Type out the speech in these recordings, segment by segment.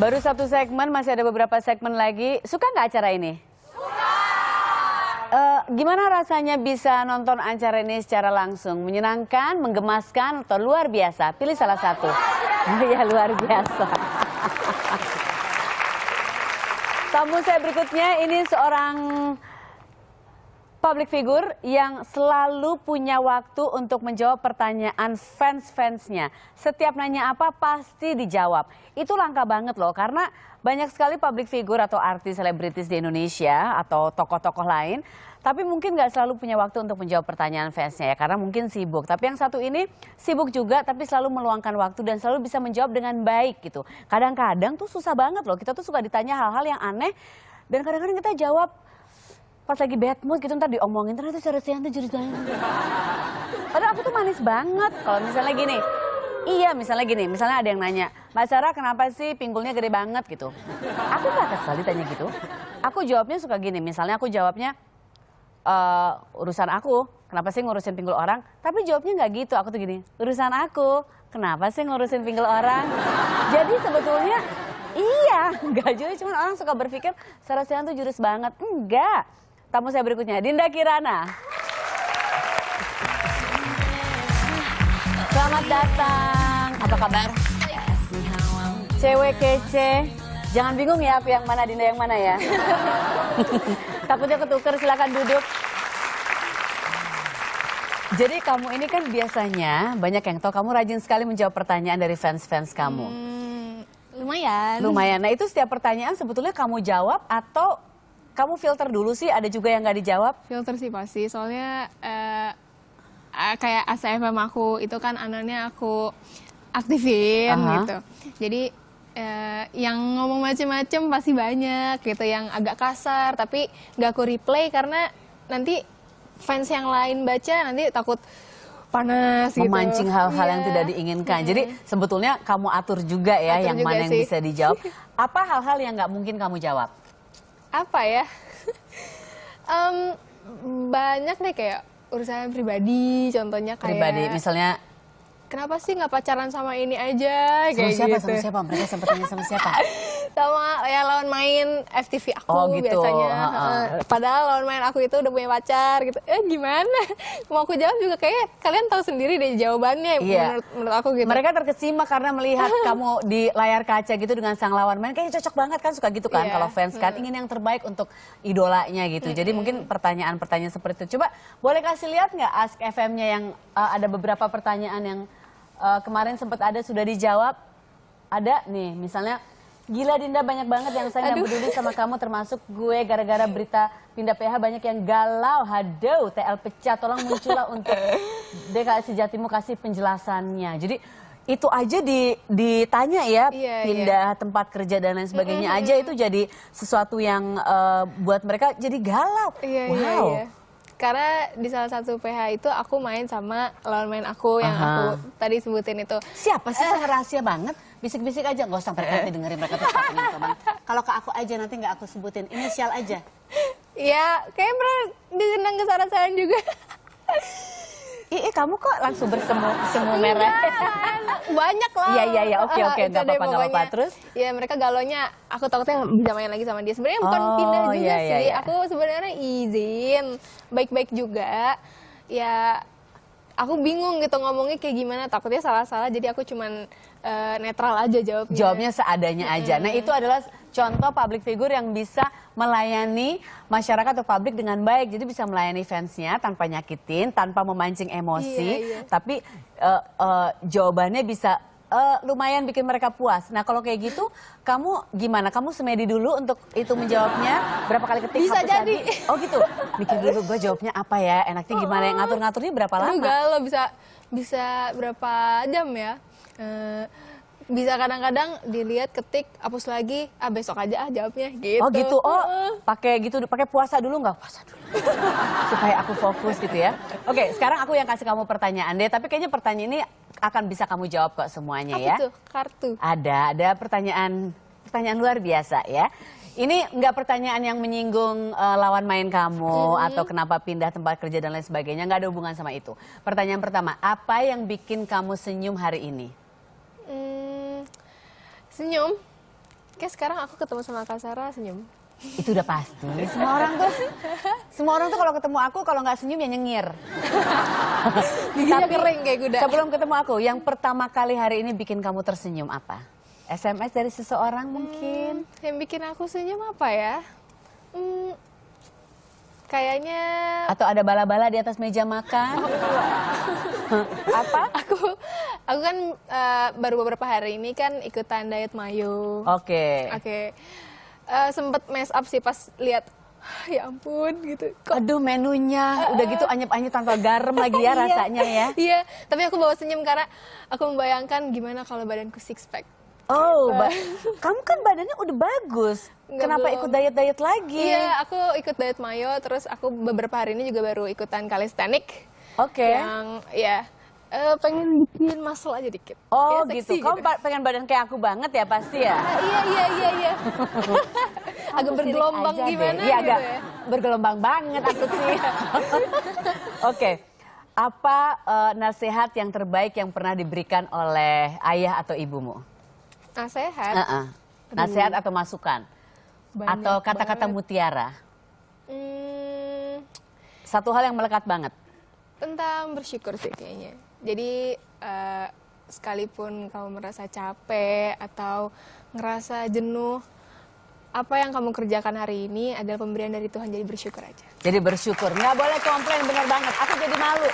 Baru satu segmen, masih ada beberapa segmen lagi. Suka nggak acara ini? Suka! Uh, gimana rasanya bisa nonton acara ini secara langsung? Menyenangkan, menggemaskan, atau luar biasa? Pilih salah satu. Oh ya, luar biasa. Tamu saya berikutnya ini seorang Public figure yang selalu punya waktu untuk menjawab pertanyaan fans-fansnya. Setiap nanya apa pasti dijawab. Itu langka banget loh karena banyak sekali public figure atau artis selebritis di Indonesia atau tokoh-tokoh lain. Tapi mungkin gak selalu punya waktu untuk menjawab pertanyaan fansnya ya karena mungkin sibuk. Tapi yang satu ini sibuk juga tapi selalu meluangkan waktu dan selalu bisa menjawab dengan baik gitu. Kadang-kadang tuh susah banget loh kita tuh suka ditanya hal-hal yang aneh dan kadang-kadang kita jawab pas lagi bad mood gitu ntar diomongin ternyata cara saya tuh jadi Padahal aku tuh manis banget. Kalau misalnya gini, iya misalnya gini, misalnya ada yang nanya, Mbak Sarah kenapa sih pinggulnya gede banget gitu? Aku gak kesel ditanya gitu. Aku jawabnya suka gini, misalnya aku jawabnya, e, urusan aku, kenapa sih ngurusin pinggul orang? Tapi jawabnya nggak gitu, aku tuh gini, urusan aku, kenapa sih ngurusin pinggul orang? Jadi sebetulnya Iya, enggak juga. Cuman orang suka berpikir Sarah Sian tuh jurus banget. Enggak tamu saya berikutnya, Dinda Kirana. Selamat datang. Apa kabar? Cewek kece. Jangan bingung ya yang mana Dinda yang mana ya. Takutnya ketuker, silakan duduk. Jadi kamu ini kan biasanya banyak yang tahu kamu rajin sekali menjawab pertanyaan dari fans-fans kamu. Hmm, lumayan. Lumayan. Nah itu setiap pertanyaan sebetulnya kamu jawab atau kamu filter dulu sih? Ada juga yang nggak dijawab? Filter sih pasti, soalnya uh, kayak ACFM aku itu kan anonnya aku aktifin uh -huh. gitu. Jadi uh, yang ngomong macem-macem pasti banyak gitu, yang agak kasar tapi nggak aku replay karena nanti fans yang lain baca nanti takut panas gitu. memancing hal-hal yeah. yang iya. tidak diinginkan. Yeah. Jadi iya. sebetulnya kamu atur juga ya atur yang juga mana sih. yang bisa dijawab. Apa hal-hal yang nggak mungkin kamu jawab? apa ya? um, banyak deh kayak urusan pribadi, contohnya kayak pribadi, misalnya kenapa sih nggak pacaran sama ini aja? Sama kayak siapa? Gitu. Sama siapa? Mereka sempat sama siapa? sama ya lawan main FTV aku oh, gitu. biasanya. Ha -ha. Padahal lawan main aku itu udah punya pacar gitu. Eh gimana? Mau aku jawab juga kayak kalian tahu sendiri deh jawabannya yeah. menurut, menurut aku gitu. Mereka terkesima karena melihat kamu di layar kaca gitu dengan sang lawan main kayaknya cocok banget kan suka gitu kan yeah. kalau fans kan hmm. ingin yang terbaik untuk idolanya gitu. Hmm. Jadi mungkin pertanyaan-pertanyaan seperti itu. Coba boleh kasih lihat nggak Ask FM-nya yang uh, ada beberapa pertanyaan yang uh, kemarin sempat ada sudah dijawab. Ada nih misalnya Gila Dinda banyak banget yang saya nggak peduli sama kamu termasuk gue gara-gara berita pindah PH banyak yang galau. hadau TL pecah tolong muncullah untuk DKI Sejatimu kasih penjelasannya. Jadi itu aja di, ditanya ya iya, iya. pindah iya. tempat kerja dan lain sebagainya mm -hmm. aja itu jadi sesuatu yang uh, buat mereka jadi galau. Iya, iya wow. Iya, iya karena di salah satu PH itu aku main sama lawan main aku yang Aha. aku tadi sebutin itu. Siapa sih uh, rahasia banget? Bisik-bisik aja nggak usah mereka nanti eh. dengerin mereka tuh Kalau ke aku aja nanti gak aku sebutin inisial aja. Iya, kayaknya pernah disenang kesana-sana juga. Ih, kamu kok langsung bersemu semu iya, merah. Banyak lah. Iya iya iya, oke okay, oke, okay. apa-apa gak apa-apa. Terus Iya, mereka galonya aku takutnya bisa main lagi sama dia. Sebenarnya oh, bukan pindah juga iya, iya, sih. Iya. Aku sebenarnya izin, baik-baik juga. Ya aku bingung gitu ngomongnya kayak gimana takutnya salah-salah jadi aku cuman uh, netral aja jawabnya jawabnya seadanya aja hmm. nah itu adalah contoh public figure yang bisa melayani masyarakat atau publik dengan baik. Jadi bisa melayani fansnya tanpa nyakitin, tanpa memancing emosi, Yeah, yeah. tapi uh, uh, jawabannya bisa uh, lumayan bikin mereka puas. Nah kalau kayak gitu, kamu gimana? Kamu semedi dulu untuk itu menjawabnya berapa kali ketik? Bisa jadi. Oh gitu. Mikir dulu gue jawabnya apa ya? Enaknya gimana? Yang ngatur-ngaturnya berapa lama? Enggak, lo bisa bisa berapa jam ya? Uh, bisa kadang-kadang dilihat ketik hapus lagi ah besok aja ah jawabnya gitu oh gitu oh pakai gitu pakai puasa dulu nggak puasa dulu supaya aku fokus gitu ya oke okay, sekarang aku yang kasih kamu pertanyaan deh tapi kayaknya pertanyaan ini akan bisa kamu jawab kok semuanya Apa ya itu? kartu ada ada pertanyaan pertanyaan luar biasa ya ini nggak pertanyaan yang menyinggung uh, lawan main kamu hmm. atau kenapa pindah tempat kerja dan lain sebagainya nggak ada hubungan sama itu pertanyaan pertama apa yang bikin kamu senyum hari ini Senyum. Kayak sekarang aku ketemu sama Kak Sarah senyum. Itu udah pasti. Semua orang tuh semua orang tuh kalau ketemu aku kalau nggak senyum ya nyengir. tapi kering kayak gudang Sebelum ketemu aku, yang pertama kali hari ini bikin kamu tersenyum apa? SMS dari seseorang hmm, mungkin. Hmm, yang bikin aku senyum apa ya? Hmm, kayaknya atau ada bala-bala di atas meja makan. Oh. apa? Aku Aku kan uh, baru beberapa hari ini kan ikutan diet mayo. Oke. Okay. Oke. Okay. Uh, eh, sempet mess up sih pas lihat ah, ya ampun gitu. Kok, Aduh menunya uh, udah gitu anyep-anyep tanpa garam lagi ya iya. rasanya ya. Iya, tapi aku bawa senyum karena aku membayangkan gimana kalau badanku six pack. Oh, ba kamu kan badannya udah bagus. Nggak Kenapa belum. ikut diet-diet lagi? Iya, aku ikut diet mayo terus aku beberapa hari ini juga baru ikutan kalistenik. Oke. Okay. Yang ya Uh, pengen bikin muscle aja dikit. Oh ya, gitu. Kamu gitu. pengen badan kayak aku banget ya pasti ya? Uh, iya iya iya iya. agak bergelombang gimana deh. Ya, agak ya. Bergelombang banget aku sih. Oke. Okay. Apa uh, nasihat yang terbaik yang pernah diberikan oleh ayah atau ibumu? Nasihat? Uh -uh. Nasihat atau masukan? Banyak atau kata-kata mutiara? Hmm. Satu hal yang melekat banget? Tentang bersyukur sih kayaknya. Jadi uh, sekalipun kamu merasa capek atau ngerasa jenuh, apa yang kamu kerjakan hari ini adalah pemberian dari Tuhan, jadi bersyukur aja. Jadi bersyukur, nggak boleh komplain, bener banget. Aku jadi malu.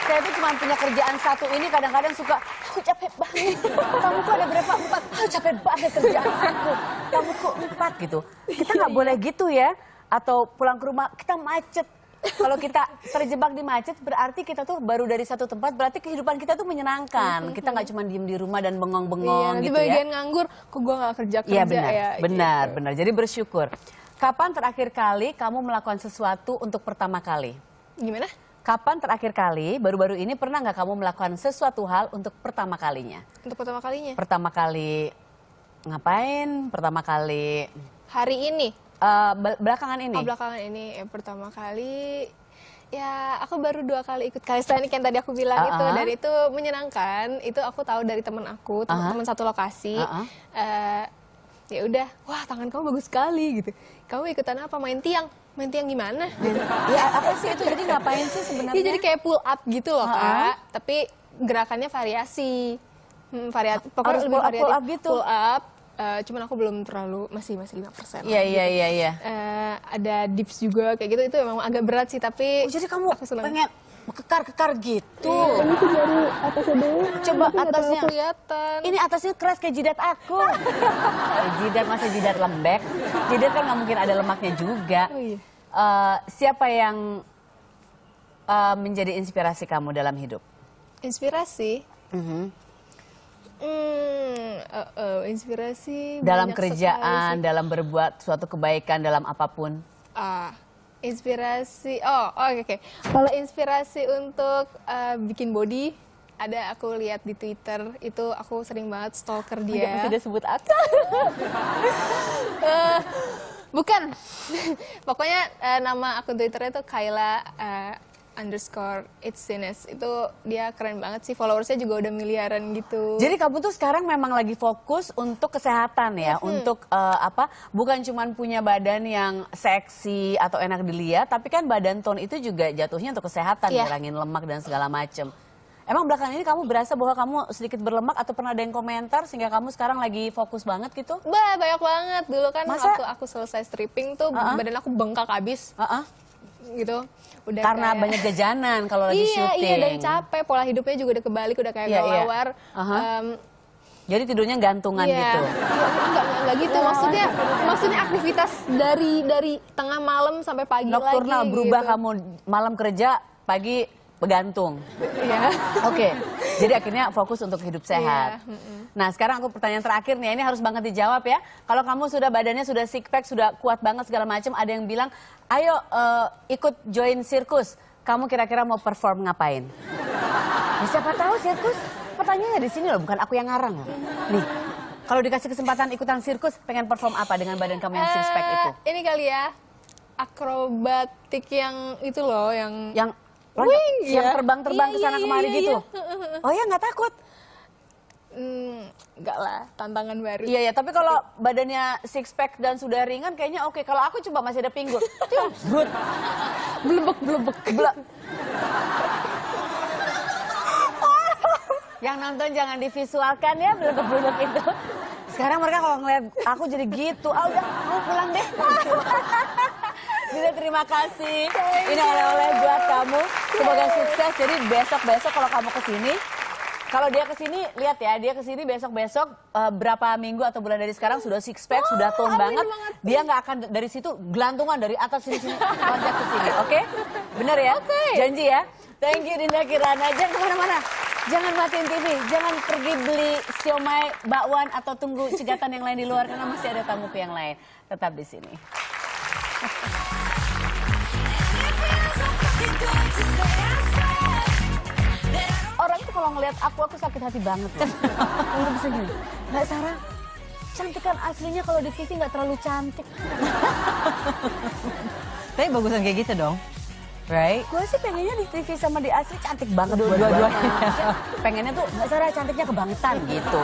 Saya tuh cuma punya kerjaan satu ini kadang-kadang suka, aku capek banget. Kamu kok ada berapa? Empat. Aku ah, capek banget kerjaan aku. Kamu kok empat gitu. Kita nggak boleh gitu ya. Atau pulang ke rumah, kita macet kalau kita terjebak di macet berarti kita tuh baru dari satu tempat berarti kehidupan kita tuh menyenangkan. Kita nggak cuma diem di rumah dan iya, bengong-bengong iya, gitu bagian ya. nganggur, kok gue nggak kerja kerja ya. Benar, ya, benar, gitu. benar. Jadi bersyukur. Kapan terakhir kali kamu melakukan sesuatu untuk pertama kali? Gimana? Kapan terakhir kali, baru-baru ini pernah nggak kamu melakukan sesuatu hal untuk pertama kalinya? Untuk pertama kalinya? Pertama kali ngapain? Pertama kali... Hari ini? Eh, belakangan ini? Oh, belakangan ini ya, pertama kali ya aku baru dua kali ikut kalistenik yang tadi aku bilang uh -huh. itu uh-uh. dan itu menyenangkan. Itu aku tahu dari teman aku, uh-huh. teman uh -huh. satu lokasi. Uh -huh. uh, eh, ya udah, wah tangan kamu bagus sekali gitu. Kamu ikutan apa? Main tiang main tiang gimana? Gitu. ya apa sih itu jadi ngapain sih sebenarnya? Ya, jadi kayak pull up gitu loh uh -huh. tapi gerakannya variasi. Hmm, variasi pokoknya lebih pull up, pull up gitu. Pull up, Eh, cuman aku belum terlalu masih masih lima persen. Iya gitu. iya iya. iya. Eh, ada dips juga kayak gitu itu emang agak berat sih tapi. Oh, jadi kamu aku senang. pengen kekar-kekar gitu. Ini iya. tuh baru atasnya dulu. Coba ini atasnya. kelihatan. Ini atasnya keras kayak jidat aku. jidat masih jidat lembek. Jidat kan nggak mungkin ada lemaknya juga. Oh, iya. uh, siapa yang uh, menjadi inspirasi kamu dalam hidup? Inspirasi? Mm -hmm. Hmm, uh, uh, inspirasi dalam kerjaan, dalam berbuat suatu kebaikan dalam apapun. uh, inspirasi. Oh, oke okay, okay. Kalau inspirasi untuk uh, bikin body ada aku lihat di Twitter itu aku sering banget stalker dia. Oh, sudah sebut aku. uh, bukan. Pokoknya uh, nama akun Twitternya itu Kayla uh, underscore it's sines itu dia keren banget sih followersnya juga udah miliaran gitu jadi kamu tuh sekarang memang lagi fokus untuk kesehatan ya hmm. untuk uh, apa bukan cuman punya badan yang seksi atau enak dilihat tapi kan badan tone itu juga jatuhnya untuk kesehatan yeah. ngilangin lemak dan segala macem Emang belakang ini kamu berasa bahwa kamu sedikit berlemak atau pernah ada yang komentar sehingga kamu sekarang lagi fokus banget gitu? Bah, banyak banget. Dulu kan Masa? waktu aku selesai stripping tuh uh -uh. badan aku bengkak abis. Uh -uh gitu udah karena kayak, banyak jajanan kalau lagi iya, syuting iya dan capek pola hidupnya juga udah kebalik udah kayak yeah, kelawar iya. yeah. Uh -huh. um, jadi tidurnya gantungan yeah. gitu enggak, enggak gitu maksudnya maksudnya aktivitas dari dari tengah malam sampai pagi Nocturnal, lagi berubah gitu. kamu malam kerja pagi begantung. Iya. Oke. Okay. Jadi akhirnya fokus untuk hidup iya, sehat. Yeah. Nah, sekarang aku pertanyaan terakhir nih. Ini harus banget dijawab ya. Kalau kamu sudah badannya sudah six pack, sudah kuat banget segala macam, ada yang bilang, "Ayo uh, ikut join sirkus." Kamu kira-kira mau perform ngapain? Ya, siapa tahu sirkus? Pertanyaannya di sini loh, bukan aku yang ngarang loh. Nih, kalau dikasih kesempatan ikutan sirkus, pengen perform apa dengan badan kamu yang six pack itu? Eh, ini kali ya, akrobatik yang itu loh, yang... Yang Wih, yang iya. iya terbang-terbang iya, ke sana iya, kemari iya, gitu. Iya. Oh ya nggak takut? Hmm, enggak lah, tantangan baru. Iya ya, tapi kalau badannya six pack dan sudah ringan kayaknya oke. Kalau aku coba masih ada pinggul. Cumbrut. blebek blebek. Ble Yang nonton jangan divisualkan ya blebek blebek itu. Sekarang mereka kalau ngeliat aku jadi gitu, ah udah, aku pulang deh. Bisa terima kasih. Thank Ini oleh-oleh buat kamu. Semoga sukses. Jadi besok-besok kalau kamu kesini, kalau dia kesini, lihat ya, dia kesini besok-besok uh, berapa minggu atau bulan dari sekarang sudah six pack, oh, sudah tone banget. banget. Dia nggak akan dari situ gelantungan dari atas sini sini loncat ke sini, oke? Okay? Bener ya? Okay. Janji ya. Thank you Dinda Kirana. Jangan kemana-mana. Jangan matiin TV, jangan pergi beli siomay, bakwan, atau tunggu cegatan yang lain di luar karena masih ada tamu yang lain. Tetap di sini. Orang itu kalau ngelihat aku, aku sakit hati banget. Untuk bisa gini, Mbak Sarah, cantik kan aslinya kalau di TV nggak terlalu cantik. Tapi bagusan kayak gitu dong. Right? Gue sih pengennya di TV sama di asli cantik banget dua-duanya. Dua pengennya tuh nggak Sarah cantiknya kebangetan gitu.